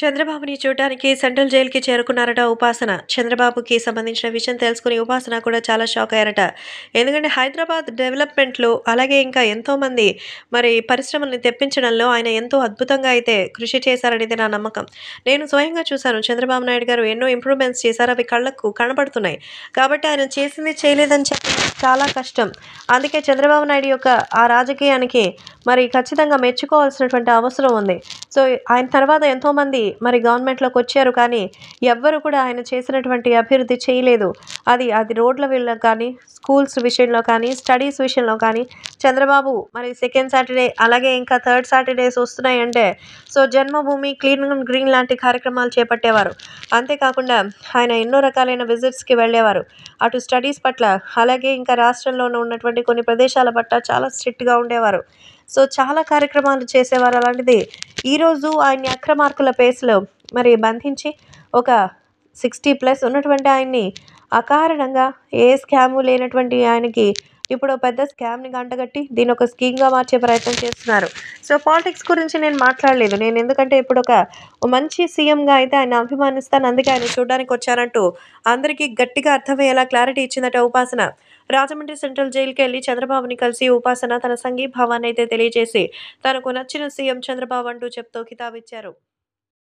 చంద్రబాబుని చూడడానికి సెంట్రల్ జైలుకి చేరుకున్నారట ఉపాసన చంద్రబాబుకి సంబంధించిన విషయం తెలుసుకుని ఉపాసన కూడా చాలా షాక్ అయ్యారట ఎందుకంటే హైదరాబాద్ డెవలప్మెంట్లో అలాగే ఇంకా ఎంతోమంది మరి పరిశ్రమల్ని తెప్పించడంలో ఆయన ఎంతో అద్భుతంగా అయితే కృషి చేశారనేది నా నమ్మకం నేను స్వయంగా చూశాను చంద్రబాబు నాయుడు గారు ఎన్నో ఇంప్రూవ్మెంట్స్ చేశారు అవి కళ్ళకు కనపడుతున్నాయి కాబట్టి ఆయన చేసింది చేయలేదని చెప్పి చాలా కష్టం అందుకే చంద్రబాబు నాయుడు యొక్క ఆ రాజకీయానికి మరి ఖచ్చితంగా మెచ్చుకోవాల్సినటువంటి అవసరం ఉంది సో ఆయన తర్వాత ఎంతోమంది మరి గవర్నమెంట్లోకి వచ్చారు కానీ ఎవ్వరు కూడా ఆయన చేసినటువంటి అభివృద్ధి చేయలేదు అది అది రోడ్ల వీళ్ళకి కానీ స్కూల్స్ విషయంలో కానీ స్టడీస్ విషయంలో కానీ చంద్రబాబు మరి సెకండ్ సాటర్డే అలాగే ఇంకా థర్డ్ సాటర్డేస్ వస్తున్నాయంటే సో జన్మభూమి క్లీన్ గ్రీన్ లాంటి కార్యక్రమాలు చేపట్టేవారు అంతేకాకుండా ఆయన ఎన్నో రకాలైన విజిట్స్కి వెళ్ళేవారు అటు స్టడీస్ పట్ల అలాగే ఇంకా రాష్ట్రంలోనే ఉన్నటువంటి కొన్ని ప్రదేశాల పట్ల చాలా స్ట్రిక్ట్గా ఉండేవారు సో చాలా కార్యక్రమాలు చేసేవారు అలాంటిది ఈరోజు ఆయన్ని అక్రమార్కుల పేస్లో మరి బంధించి ఒక సిక్స్టీ ప్లస్ ఉన్నటువంటి ఆయన్ని అకారణంగా ఏ స్కాము లేనటువంటి ఆయనకి ఇప్పుడు పెద్ద స్కామ్ని గంటగట్టి దీని ఒక గా మార్చే ప్రయత్నం చేస్తున్నారు సో పాలిటిక్స్ గురించి నేను మాట్లాడలేదు నేను ఎందుకంటే ఇప్పుడు ఒక మంచి సీఎంగా అయితే ఆయన అభిమానిస్తాను అందుకే ఆయన చూడడానికి వచ్చారంటూ అందరికీ గట్టిగా అర్థమయ్యేలా క్లారిటీ ఇచ్చిందట ఉపాసన రాజమండ్రి సెంట్రల్ జైలుకి వెళ్ళి చంద్రబాబుని కలిసి ఉపాసన తన సంఘీభావాన్ని అయితే తెలియజేసి తనకు నచ్చిన సీఎం చంద్రబాబు అంటూ చెప్తూ కితాబిచ్చారు